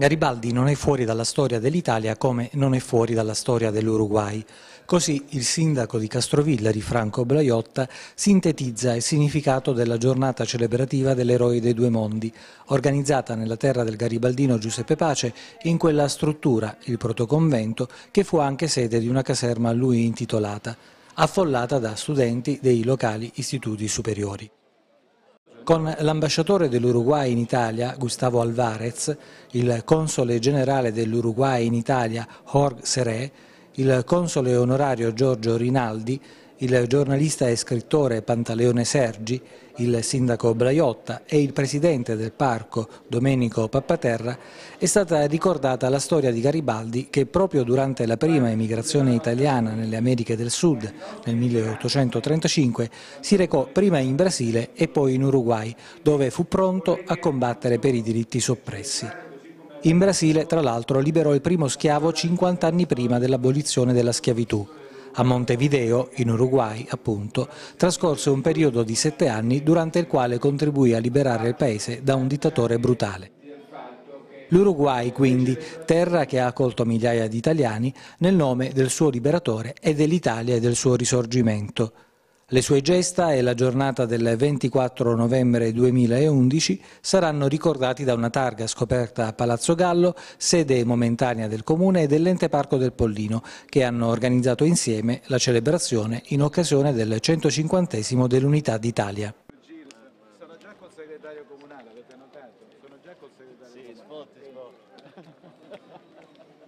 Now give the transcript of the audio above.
Garibaldi non è fuori dalla storia dell'Italia come non è fuori dalla storia dell'Uruguay. Così il sindaco di Castrovilla, di Franco Blaiotta, sintetizza il significato della giornata celebrativa dell'eroe dei due mondi, organizzata nella terra del garibaldino Giuseppe Pace in quella struttura, il protoconvento, che fu anche sede di una caserma a lui intitolata, affollata da studenti dei locali istituti superiori. Con l'ambasciatore dell'Uruguay in Italia, Gustavo Alvarez, il console generale dell'Uruguay in Italia, Jorge Seré, il console onorario Giorgio Rinaldi il giornalista e scrittore Pantaleone Sergi, il sindaco Braiotta e il presidente del parco Domenico Pappaterra, è stata ricordata la storia di Garibaldi che proprio durante la prima emigrazione italiana nelle Americhe del Sud nel 1835 si recò prima in Brasile e poi in Uruguay dove fu pronto a combattere per i diritti soppressi. In Brasile, tra l'altro, liberò il primo schiavo 50 anni prima dell'abolizione della schiavitù. A Montevideo, in Uruguay appunto, trascorse un periodo di sette anni durante il quale contribuì a liberare il paese da un dittatore brutale. L'Uruguay, quindi, terra che ha accolto migliaia di italiani nel nome del suo liberatore e dell'Italia e del suo risorgimento. Le sue gesta e la giornata del 24 novembre 2011 saranno ricordati da una targa scoperta a Palazzo Gallo, sede momentanea del Comune e dell'Ente Parco del Pollino, che hanno organizzato insieme la celebrazione in occasione del 150 dell'Unità d'Italia. Sono già col segretario comunale, avete notato? Sono già col segretario comunale. Sì, sfotti, sfotti.